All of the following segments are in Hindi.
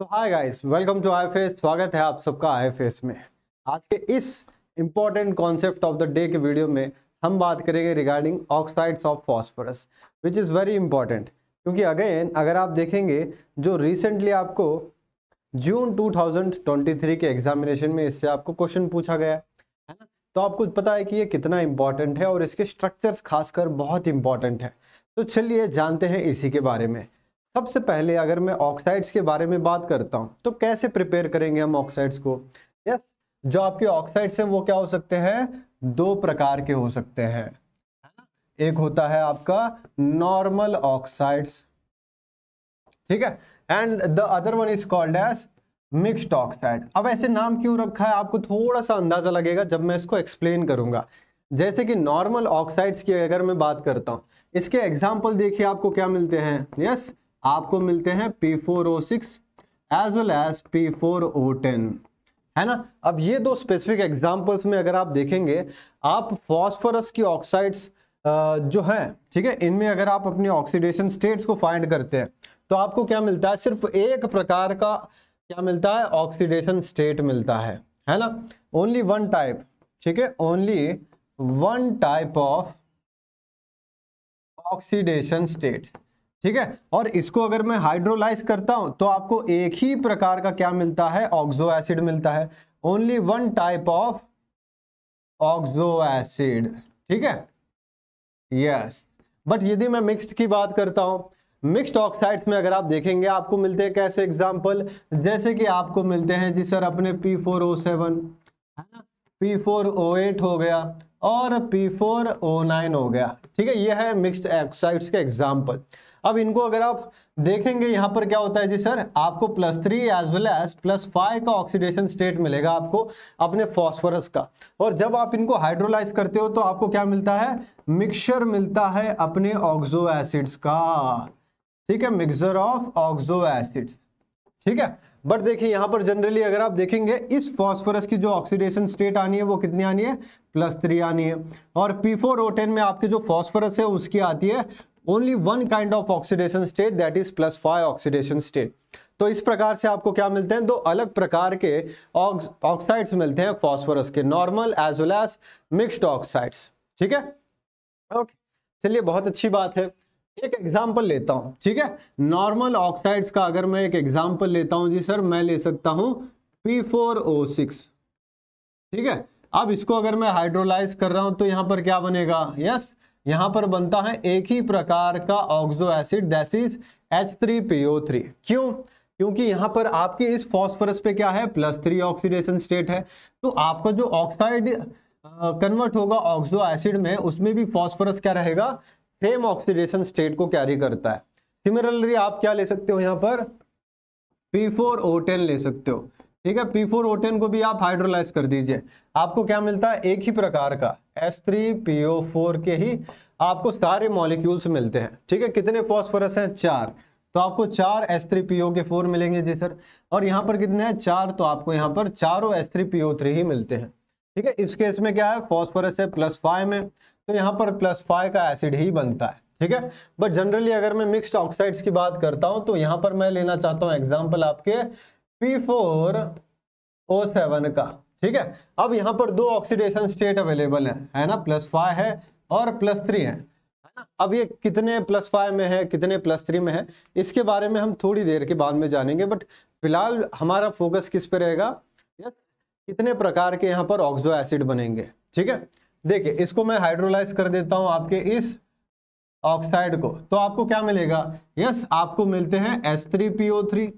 तो हाय गाइस वेलकम टू आई स्वागत है आप सबका आई में आज के इस important concept of the day के वीडियो में हम बात करेंगे regarding oxides of phosphorus which is very important क्योंकि अगेन अगर आप देखेंगे जो रिसेंटली आपको जून 2023 के एग्जामिनेशन में इससे आपको क्वेश्चन पूछा गया है ना तो आपको पता है कि ये कितना इम्पॉर्टेंट है और इसके स्ट्रक्चर्स खासकर बहुत इंपॉर्टेंट है तो चलिए जानते हैं इसी के बारे में सबसे पहले अगर मैं ऑक्साइड्स के बारे में बात करता हूँ तो कैसे प्रिपेयर करेंगे हम ऑक्साइड्स को यस yes, जो आपके ऑक्साइड्स हैं वो क्या हो सकते हैं दो प्रकार के हो सकते हैं एक होता है आपका नॉर्मल ऑक्साइड्स ठीक है and the other one is called as mixed oxide अब ऐसे नाम क्यों रखा है आपको थोड़ा सा अंदाजा लगेगा जब मैं इसको एक्सप्लेन करूंगा जैसे कि नॉर्मल ऑक्साइड्स की अगर मैं बात करता हूं इसके एग्जाम्पल देखिए आपको क्या मिलते हैं यस yes? आपको मिलते हैं P four O six as well as P four O ten है ना अब ये दो स्पेसिफिक एग्जांपल्स में अगर आप देखेंगे आप फॉस्फोरस की ऑक्साइड्स जो है ठीक है इनमें अगर आप अपने ऑक्सीडेशन स्टेट्स को फाइंड करते हैं तो आपको क्या मिलता है सिर्फ एक प्रकार का क्या मिलता है ऑक्सीडेशन स्टेट मिलता है है ना ओनली वन टाइप ठीक है only one type of oxidation state ठीक है और इसको अगर मैं हाइड्रोलाइज करता हूं तो आपको एक ही प्रकार का क्या मिलता है ऑक्सो एसिड मिलता है only one type of oxo acid ठीक है यस बट यदि मैं मिक्स्ड की बात करता हूं मिक्स्ड ऑक्साइड्स में अगर आप देखेंगे आपको मिलते हैं कैसे एग्जाम्पल जैसे कि आपको मिलते हैं जी सर अपने पी फोर ओ सेवन है ना पी फोर ओ एट हो गया और P4O9 हो गया ठीक है ये है मिक्स्ड ऑक्साइड्स के एग्जांपल अब इनको अगर आप देखेंगे यहाँ पर क्या होता है जी सर आपको plus three as well as plus five का ऑक्सीडेशन स्टेट मिलेगा आपको अपने फॉस्फोरस का और जब आप इनको हाइड्रोलाइज करते हो तो आपको क्या मिलता है मिक्सचर मिलता है अपने ऑक्सो एसिड्स का ठीक है मिक्सचर ऑफ ऑक्सो एसिड्स ठीक है बट देखिए यहाँ पर जनरली अगर आप देखेंगे इस फॉस्फोरस की जो ऑक्सीडेशन स्टेट आनी है वो कितनी आनी है प्लस थ्री आनी है और पी फोर ओ टेन में आपके जो फॉस्फोरस है उसकी आती है only one kind of oxidation state that is plus five oxidation state तो इस प्रकार से आपको क्या मिलते हैं दो अलग प्रकार के ऑक्साइड्स मिलते हैं फॉस्फोरस के normal as well as mixed oxides ठीक है ओके चलिए बहुत अच्छी बात है एक एग्जाम्पल लेता हूं ठीक है नॉर्मल ऑक्साइड्स का अगर मैं एक एग्जाम्पल लेता हूँ जी सर मैं ले सकता हूँ पी फोर ओ सिक्स ठीक है अब इसको अगर मैं हाइड्रोलाइज कर रहा हूं तो यहां पर क्या बनेगा यस यहां पर बनता है एक ही प्रकार का oxo acid that's is H three P O three क्यों क्योंकि यहाँ पर आपके इस फॉस्फोरस पे क्या है प्लस थ्री ऑक्सीडेशन स्टेट है तो आपका जो ऑक्साइड कन्वर्ट होगा ऑक्सो एसिड में उसमें भी फॉस्फोरस क्या रहेगा सेम ऑक्सीडेशन स्टेट को कैरी करता है सिमिलरली आप क्या ले सकते हो यहाँ पर पी फोर ओटेन ले सकते हो ठीक है पी फोर ओटेन को भी आप हाइड्रोलाइज कर दीजिए आपको क्या मिलता है एक ही प्रकार का S three P O four के ही आपको सारे मॉलिक्यूल्स मिलते हैं ठीक है कितने फॉस्फोरस हैं चार तो आपको चार एस थ्री पी ओ के फोर मिलेंगे जी सर और यहाँ पर कितने हैं चार तो आपको यहाँ पर चारों S three P O three ही मिलते हैं ठीक है इस केस में क्या है फॉस्फोरस है प्लस फाइव में तो यहाँ पर प्लस फाइव का एसिड ही बनता है ठीक है बट जनरली अगर मैं मिक्सड ऑक्साइड्स की बात करता हूँ तो यहाँ पर मैं लेना चाहता हूँ एग्जाम्पल आपके पी फोर ओ सेवन का ठीक है अब यहाँ पर दो ऑक्सीडेशन स्टेट अवेलेबल है है ना प्लस फाइव है और प्लस थ्री है अब ये कितने प्लस फाइव में है कितने प्लस थ्री में है इसके बारे में हम थोड़ी देर के बाद में जानेंगे बट फिलहाल हमारा फोकस किस पे रहेगा यस कितने प्रकार के यहाँ पर ऑक्सो एसिड बनेंगे ठीक है देखिए इसको मैं हाइड्रोलाइज कर देता हूं आपके इस ऑक्साइड को तो आपको क्या मिलेगा यस आपको मिलते हैं S three P O three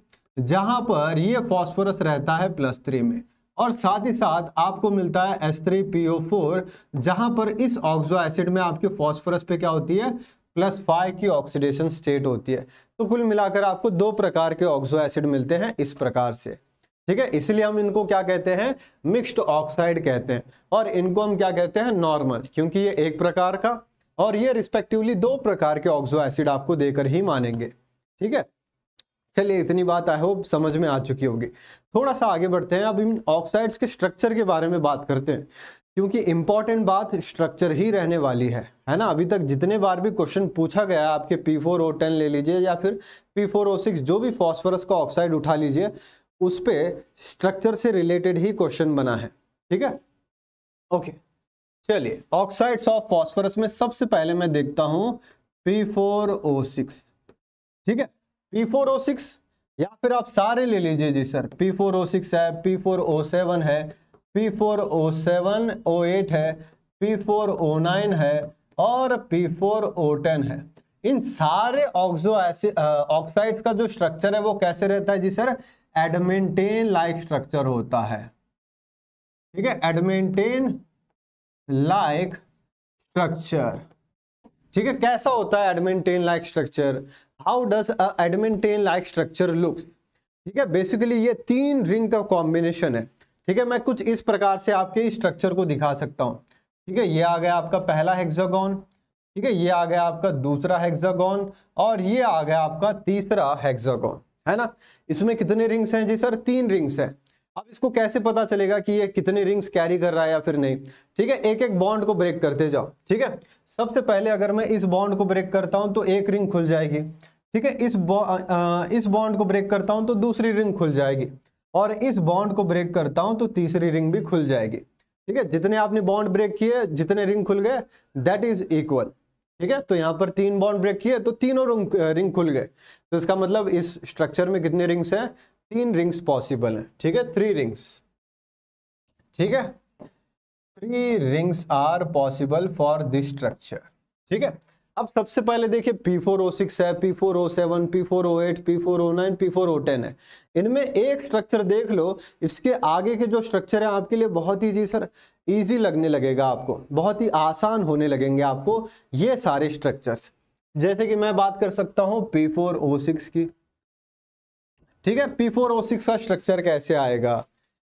जहां पर ये फॉस्फोरस रहता है प्लस थ्री में और साथ ही साथ आपको मिलता है S three P O four जहां पर इस ऑक्सो एसिड में आपके फॉस्फोरस पे क्या होती है प्लस फाइव की ऑक्सीडेशन स्टेट होती है तो कुल मिलाकर आपको दो प्रकार के ऑक्सो एसिड मिलते हैं इस प्रकार से ठीक है इसलिए हम इनको क्या कहते हैं मिक्स्ड ऑक्साइड कहते हैं और इनको हम क्या कहते हैं नॉर्मल क्योंकि ये एक प्रकार का और ये रिस्पेक्टिवली दो प्रकार के ऑक्सो एसिड आपको देकर ही मानेंगे ठीक है चलिए इतनी बात आई होप समझ में आ चुकी होगी थोड़ा सा आगे बढ़ते हैं अब इन ऑक्साइड्स के स्ट्रक्चर के बारे में बात करते हैं क्योंकि इंपॉर्टेंट बात स्ट्रक्चर ही रहने वाली है है ना अभी तक जितने बार भी क्वेश्चन पूछा गया आपके पी फोर ओ टेन ले लीजिए या फिर पी फोर ओ सिक्स जो भी फॉस्फोरस का ऑक्साइड उठा लीजिए उस पर स्ट्रक्चर से रिलेटेड ही क्वेश्चन बना है ठीक है ओके चलिए ऑक्साइड्स ऑफ फॉस्फोरस में सबसे पहले मैं देखता हूं P4O6 ठीक है P4O6 या फिर आप सारे ले लीजिए जी सर P4O6 है P4O7 है P4O7 O8 है P4O9 है और P4O10 है इन सारे ऑक्सो ऑक्साइड्स का जो स्ट्रक्चर है वो कैसे रहता है जी सर एडमेंटेन लाइक स्ट्रक्चर होता है ठीक है एडमेंटेन लाइक स्ट्रक्चर ठीक है कैसा होता है adamantane like structure how does adamantane like structure look ठीक है बेसिकली ये तीन रिंग का कॉम्बिनेशन है ठीक है मैं कुछ इस प्रकार से आपके स्ट्रक्चर को दिखा सकता हूँ ठीक है ये आ गया आपका पहला हेक्सागोन ठीक है ये आ गया आपका दूसरा हेक्सागोन और ये आ गया आपका तीसरा हेक्सागोन है ना इसमें कितने रिंग्स हैं जी सर तीन रिंग्स हैं अब इसको कैसे पता चलेगा कि ये कितने रिंग्स कैरी कर रहा है या फिर नहीं ठीक है एक एक बॉन्ड को ब्रेक करते जाओ ठीक है सबसे पहले अगर मैं इस बॉन्ड को ब्रेक करता हूं तो एक रिंग खुल जाएगी ठीक है इस आ, इस बॉन्ड को ब्रेक करता हूं तो दूसरी रिंग खुल जाएगी और इस बॉन्ड को ब्रेक करता हूं तो तीसरी रिंग भी खुल जाएगी ठीक है जितने आपने बॉन्ड ब्रेक किए जितने रिंग खुल गए दैट इज इक्वल ठीक है तो यहाँ पर तीन बॉन्ड ब्रेक किए तो तीनों रिंग रिंग खुल गए तो इसका मतलब इस स्ट्रक्चर में कितने रिंग्स हैं तीन रिंग्स पॉसिबल हैं ठीक है थ्री रिंग्स ठीक है three rings are possible for this structure ठीक है अब सबसे पहले देखिए पी फोर ओ सिक्स है P four O seven P four O eight P four O nine P four O ten है इनमें एक स्ट्रक्चर देख लो इसके आगे के जो स्ट्रक्चर है आपके लिए बहुत ही जी सर ईजी लगने लगेगा आपको बहुत ही आसान होने लगेंगे आपको ये सारे स्ट्रक्चर्स जैसे कि मैं बात कर सकता हूँ पी फोर ओ सिक्स की ठीक है पी फोर ओ सिक्स का स्ट्रक्चर कैसे आएगा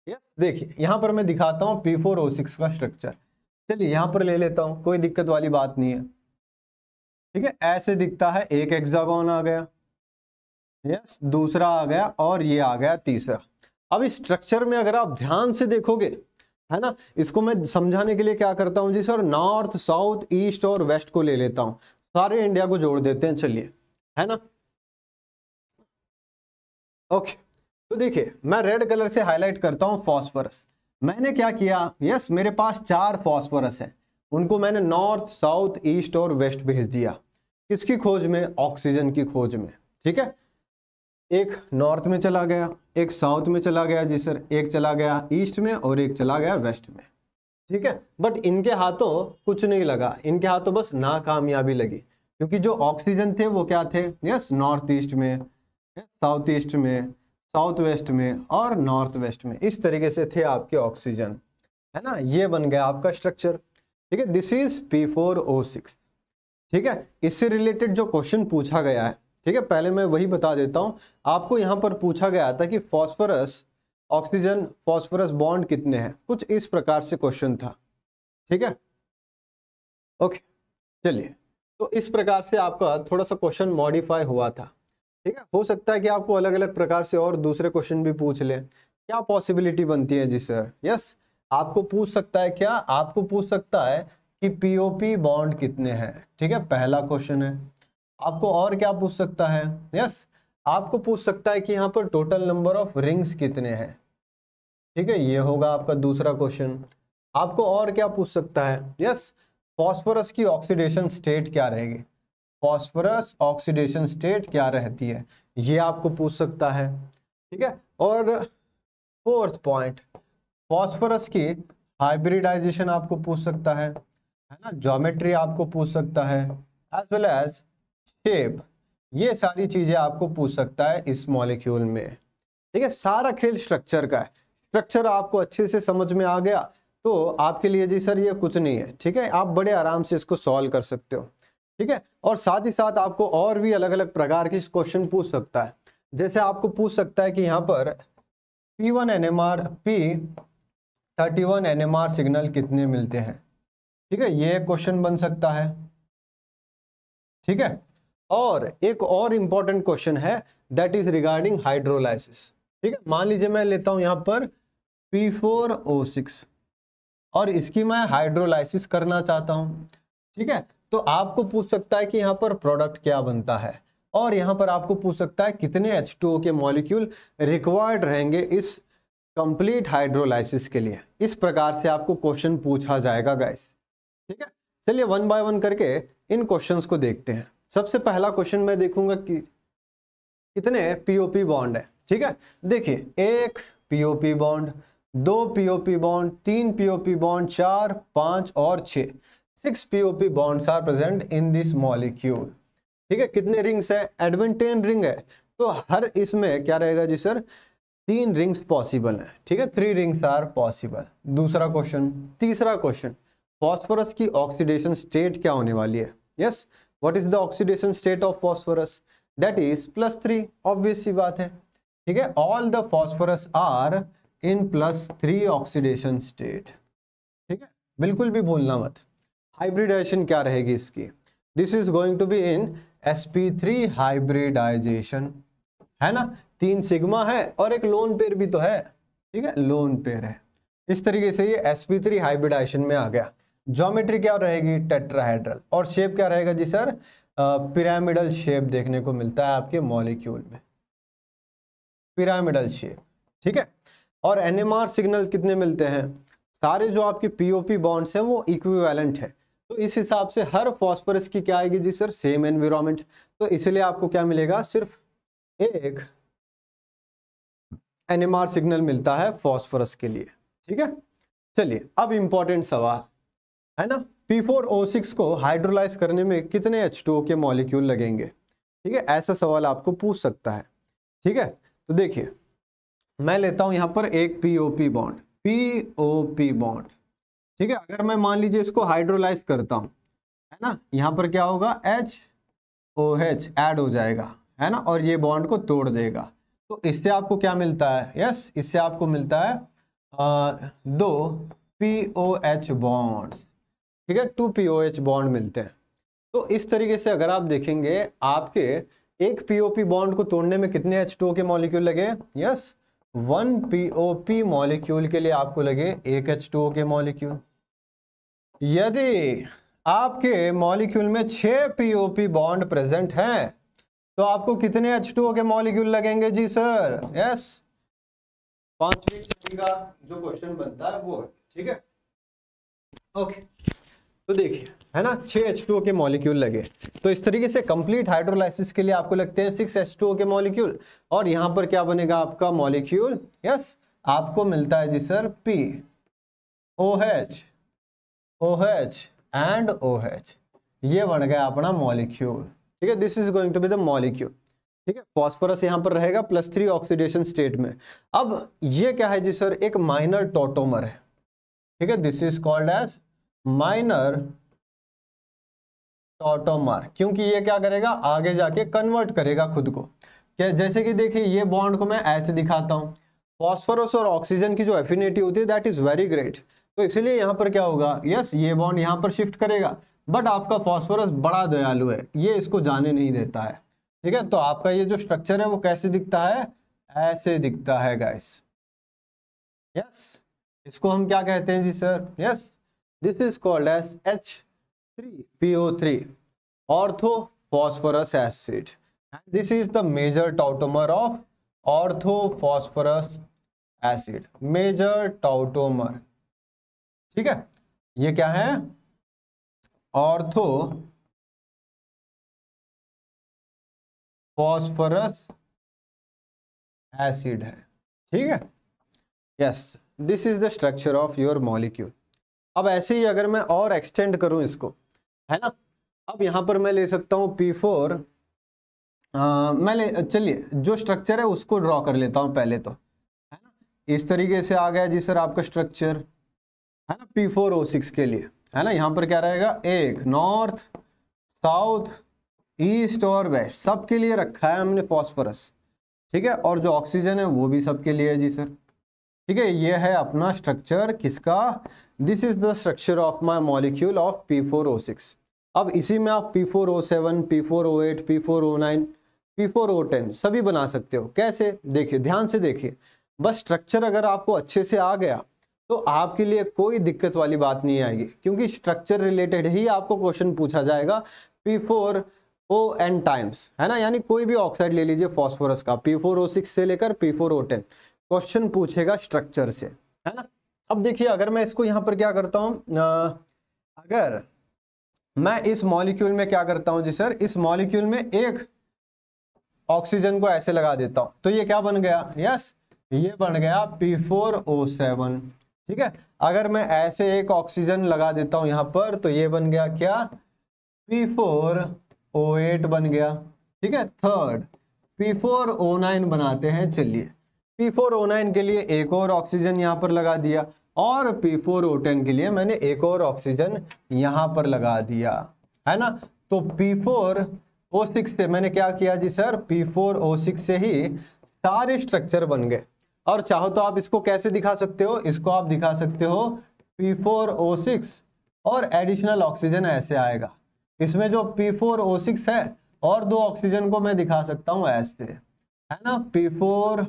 यस देखिए यहाँ पर मैं दिखाता हूँ पी फोर ओ सिक्स का स्ट्रक्चर चलिए यहाँ पर ले लेता हूँ कोई दिक्कत वाली बात नहीं है ठीक है ऐसे दिखता है एक एक्सागोन आ गया यस दूसरा आ गया और ये आ गया तीसरा अब इस स्ट्रक्चर में अगर आप ध्यान से देखोगे है ना इसको मैं समझाने के लिए क्या करता हूँ जी सर नॉर्थ साउथ ईस्ट और वेस्ट को ले लेता हूँ सारे इंडिया को जोड़ देते हैं चलिए है ना ओके तो देखिए मैं रेड कलर से हाईलाइट करता हूँ फॉस्फोरस मैंने क्या किया यस मेरे पास चार फॉस्फोरस है उनको मैंने नॉर्थ साउथ ईस्ट और वेस्ट भेज दिया किसकी खोज में ऑक्सीजन की खोज में ठीक है एक नॉर्थ में चला गया एक साउथ में चला गया जी सर एक चला गया ईस्ट में और एक चला गया वेस्ट में ठीक है बट इनके हाथों कुछ नहीं लगा इनके हाथों बस नाकामयाबी लगी क्योंकि जो ऑक्सीजन थे वो क्या थे यस नॉर्थ ईस्ट में साउथ ईस्ट में साउथ वेस्ट में और नॉर्थ वेस्ट में इस तरीके से थे आपके ऑक्सीजन है ना ये बन गया आपका स्ट्रक्चर ठीक है this is P four O six ठीक है इससे रिलेटेड जो क्वेश्चन पूछा गया है ठीक है पहले मैं वही बता देता हूं आपको यहां पर पूछा गया था कि फॉस्फोरस ऑक्सीजन फॉस्फोरस बॉन्ड कितने हैं कुछ इस प्रकार से क्वेश्चन था ठीक है ओके चलिए तो इस प्रकार से आपका थोड़ा सा क्वेश्चन मॉडिफाई हुआ था ठीक है हो सकता है कि आपको अलग अलग प्रकार से और दूसरे क्वेश्चन भी पूछ लें क्या पॉसिबिलिटी बनती है जी सर यस आपको पूछ सकता है क्या आपको पूछ सकता है कि पीओपी बॉन्ड कितने हैं ठीक है पहला क्वेश्चन है आपको और क्या पूछ सकता है यस आपको पूछ सकता है कि यहाँ पर टोटल नंबर ऑफ रिंग्स कितने हैं ठीक है ये होगा आपका दूसरा क्वेश्चन आपको और क्या पूछ सकता है यस फॉस्फोरस की ऑक्सीडेशन स्टेट क्या रहेगी फॉस्फोरस ऑक्सीडेशन स्टेट क्या रहती है ये आपको पूछ सकता है ठीक है और फोर्थ पॉइंट फॉस्फोरस की हाइब्रिडाइजेशन आपको पूछ सकता है है ना ज्योमेट्री आपको पूछ सकता है एज वेल एज शेप ये सारी चीज़ें आपको पूछ सकता है इस मॉलिक्यूल में ठीक है सारा खेल स्ट्रक्चर का है स्ट्रक्चर आपको अच्छे से समझ में आ गया तो आपके लिए जी सर ये कुछ नहीं है ठीक है आप बड़े आराम से इसको सॉल्व कर सकते हो ठीक है और साथ ही साथ आपको और भी अलग अलग प्रकार के क्वेश्चन पूछ सकता है जैसे आपको पूछ सकता है कि यहाँ पर P one N M R P thirty one N M R signal कितने मिलते हैं ठीक है ये क्वेश्चन बन सकता है ठीक है और एक और इंपॉर्टेंट क्वेश्चन है दैट इज रिगार्डिंग हाइड्रोलाइसिस ठीक है मान लीजिए मैं लेता हूँ यहाँ पर पी फोर ओ सिक्स और इसकी मैं हाइड्रोलाइसिस करना चाहता हूं ठीक है तो आपको पूछ सकता है कि यहाँ पर प्रोडक्ट क्या बनता है और यहाँ पर आपको पूछ सकता है कितने एच टू ओ के मॉलिक्यूल रिक्वायर्ड रहेंगे इस कंप्लीट हाइड्रोलाइसिस के लिए इस प्रकार से आपको क्वेश्चन पूछा जाएगा गाइस ठीक है चलिए वन बाय वन करके इन क्वेश्चंस को देखते हैं सबसे पहला क्वेश्चन मैं देखूंगा कि कितने पीओपी बॉन्ड है ठीक है देखिए एक पीओपी बॉन्ड दो पीओपी बॉन्ड तीन पीओपी बॉन्ड चार पांच और छ six P O P bonds are present in this molecule ठीक है कितने रिंग्स है एडमिनटेन रिंग है तो हर इसमें क्या रहेगा जी सर तीन रिंग्स पॉसिबल हैं ठीक है थ्री रिंग्स आर पॉसिबल दूसरा क्वेश्चन तीसरा क्वेश्चन फॉस्फोरस की ऑक्सीडेशन स्टेट क्या होने वाली है yes what is the oxidation state of phosphorus that is plus three obvious सी बात है ठीक है all the phosphorus are in plus three oxidation state ठीक है बिल्कुल भी भूलना मत हाइब्रिडाइजेशन क्या रहेगी इसकी this is going to be in sp3 hybridization है ना तीन सिग्मा है और एक लोन पेयर भी तो है ठीक है लोन पेयर है इस तरीके से ये sp3 हाइब्रिडाइजेशन में आ गया ज्योमेट्री क्या रहेगी टेट्राहेड्रल और शेप क्या रहेगा जी सर पिरामिडल शेप देखने को मिलता है आपके मॉलिक्यूल में पिरामिडल शेप ठीक है और एनएमआर सिग्नल कितने मिलते हैं सारे जो आपके पीओपी बॉन्ड्स हैं वो इक्विवेलेंट है तो इस हिसाब से हर फॉस्फोरस की क्या आएगी जी सर सेम एनवायरमेंट तो इसलिए आपको क्या मिलेगा सिर्फ एक एनएमआर सिग्नल मिलता है फॉस्फोरस के लिए ठीक है चलिए अब इंपॉर्टेंट सवाल है ना P4O6 को हाइड्रोलाइज करने में कितने H2O के मॉलिक्यूल लगेंगे ठीक है ऐसा सवाल आपको पूछ सकता है ठीक है तो देखिए मैं लेता हूं यहां पर एक पी बॉन्ड पी बॉन्ड ठीक है अगर मैं मान लीजिए इसको हाइड्रोलाइज करता हूं है ना यहां पर क्या होगा एच ओ एच एड हो जाएगा है ना और ये बॉन्ड को तोड़ देगा तो इससे आपको क्या मिलता है यस इससे आपको मिलता है आ, दो पी ओ एच बॉन्ड्स ठीक है two P O H bond मिलते हैं तो इस तरीके से अगर आप देखेंगे आपके एक पी ओ पी बॉन्ड को तोड़ने में कितने एच टू के मॉलिक्यूल लगे yes one P O P molecule के लिए आपको लगे एक एच टू के मॉलिक्यूल यदि आपके मॉलिक्यूल में छ P O P bond present हैं तो आपको कितने टू के मॉलिक्यूल लगेंगे जी सर यस पांचवी छठी का जो क्वेश्चन बनता है वो ठीक है ओके तो देखिए है ना छह एच टू के मॉलिक्यूल लगे तो इस तरीके से कंप्लीट हाइड्रोलाइसिस के लिए आपको लगते हैं सिक्स एच टू के मॉलिक्यूल और यहां पर क्या बनेगा आपका मॉलिक्यूल यस आपको मिलता है जी sir P O H O H and O H ये बन गया अपना मॉलिक्यूल ठीक है this is going to be the molecule ठीक है फॉस्फोरस यहाँ पर रहेगा प्लस थ्री ऑक्सीडेशन स्टेट में अब ये क्या है जी सर एक माइनर टोटोमर है ठीक है this is called as minor tautomer क्योंकि ये क्या करेगा आगे जाके कन्वर्ट करेगा खुद को क्या जैसे कि देखिए ये बॉन्ड को मैं ऐसे दिखाता हूं फॉस्फोरस और ऑक्सीजन की जो एफिनिटी होती है दैट इज वेरी ग्रेट तो इसलिए यहां पर क्या होगा यस yes, ये बॉन्ड यहां पर शिफ्ट करेगा बट आपका फॉस्फोरस बड़ा दयालु है ये इसको जाने नहीं देता है ठीक है तो आपका ये जो स्ट्रक्चर है वो कैसे दिखता है ऐसे दिखता है गाइस यस इसको हम क्या कहते हैं जी sir yes this is called as H three P O three ortho phosphorus acid and this is the major tautomer of ortho phosphorus acid major tautomer ठीक है ये क्या है ऑर्थो फॉस्फरस एसिड है ठीक है yes this is the structure of your molecule अब ऐसे ही अगर मैं और एक्सटेंड करूं इसको है ना अब यहाँ पर मैं ले सकता हूँ पी फोर मैं ले चलिए जो स्ट्रक्चर है उसको ड्रॉ कर लेता हूँ पहले तो है ना इस तरीके से आ गया जी सर आपका स्ट्रक्चर है ना पी फोर ओ सिक्स के लिए है ना यहाँ पर क्या रहेगा एक नॉर्थ साउथ ईस्ट और वेस्ट सबके लिए रखा है हमने फॉस्फोरस ठीक है और जो ऑक्सीजन है वो भी सबके लिए है जी सर ठीक है ये है अपना स्ट्रक्चर किसका this is the structure of my molecule of P four O six अब इसी में आप P P P four four four O O O seven eight nine P four O ten सभी बना सकते हो कैसे देखिए ध्यान से देखिए बस स्ट्रक्चर अगर आपको अच्छे से आ गया तो आपके लिए कोई दिक्कत वाली बात नहीं आएगी क्योंकि स्ट्रक्चर रिलेटेड ही आपको क्वेश्चन पूछा जाएगा P four O n times है ना यानी कोई भी ऑक्साइड ले लीजिए फॉस्फोरस का पी फोर ओ सिक्स से लेकर P four O ten question पूछेगा स्ट्रक्चर से है ना अब देखिए अगर मैं इसको यहाँ पर क्या करता हूँ अगर मैं इस मॉलिक्यूल में क्या करता हूँ जी सर इस मॉलिक्यूल में एक ऑक्सीजन को ऐसे लगा देता हूँ तो ये क्या बन गया यस ये बन गया पी फोर ओ सेवन ठीक है अगर मैं ऐसे एक ऑक्सीजन लगा देता हूं यहां पर तो ये बन गया क्या पी फोर ओ एट बन गया ठीक है third P four O nine बनाते हैं चलिए पी फोर ओ नाइन के लिए एक और ऑक्सीजन यहाँ पर लगा दिया और पी फोर ओ टेन के लिए मैंने एक और ऑक्सीजन यहाँ पर लगा दिया है ना तो पी फोर ओ सिक्स से मैंने क्या किया जी sir P four O six से ही सारे स्ट्रक्चर बन गए और चाहो तो आप इसको कैसे दिखा सकते हो इसको आप दिखा सकते हो पी फोर ओ सिक्स और एडिशनल ऑक्सीजन ऐसे आएगा इसमें जो पी फोर ओ सिक्स है और दो ऑक्सीजन को मैं दिखा सकता हूँ ऐसे है ना P four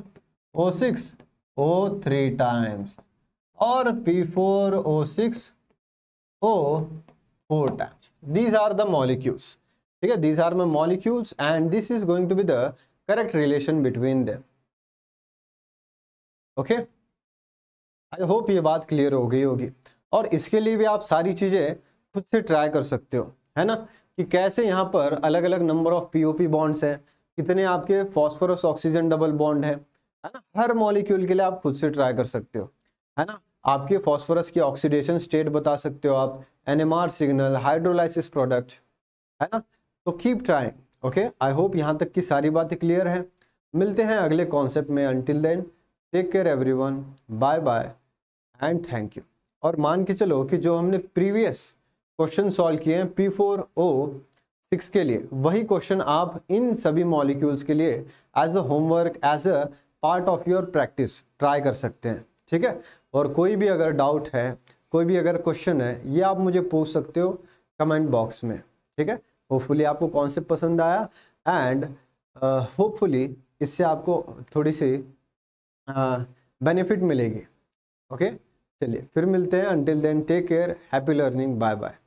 O six O three times और P four O six O four times these are the molecules ठीक है these are my molecules and this is going to be the correct relation between them okay I hope ये बात क्लियर हो गई होगी और इसके लिए भी आप सारी चीज़ें खुद से ट्राई कर सकते हो है ना कि कैसे यहाँ पर अलग अलग नंबर ऑफ पीओपी बॉन्ड्स हैं कितने आपके फॉस्फोरस ऑक्सीजन डबल बॉन्ड है है ना हर मॉलिक्यूल के लिए आप खुद से ट्राई कर सकते हो है ना आपके फॉस्फोरस की ऑक्सीडेशन स्टेट बता सकते हो आप आर सिग्नल हाइड्रोलाइसिस प्रोडक्ट है ना तो keep trying okay I hope यहाँ तक की सारी बातें क्लियर है मिलते हैं अगले कॉन्सेप्ट में until then take care one bye bye and thank you और मान के चलो कि जो हमने प्रीवियस क्वेश्चन सॉल्व किए हैं पी फोर ओ सिक्स के लिए वही क्वेश्चन आप इन सभी मॉलिक्यूल्स के लिए as a homework as a part of your practice try कर सकते हैं ठीक है और कोई भी अगर डाउट है कोई भी अगर क्वेश्चन है ये आप मुझे पूछ सकते हो कमेंट बॉक्स में ठीक है होपफुली आपको कॉन्सेप्ट पसंद आया एंड होपफुली uh, इससे आपको थोड़ी सी बेनिफिट मिलेगी ओके चलिए फिर मिलते हैं until then take care happy learning bye bye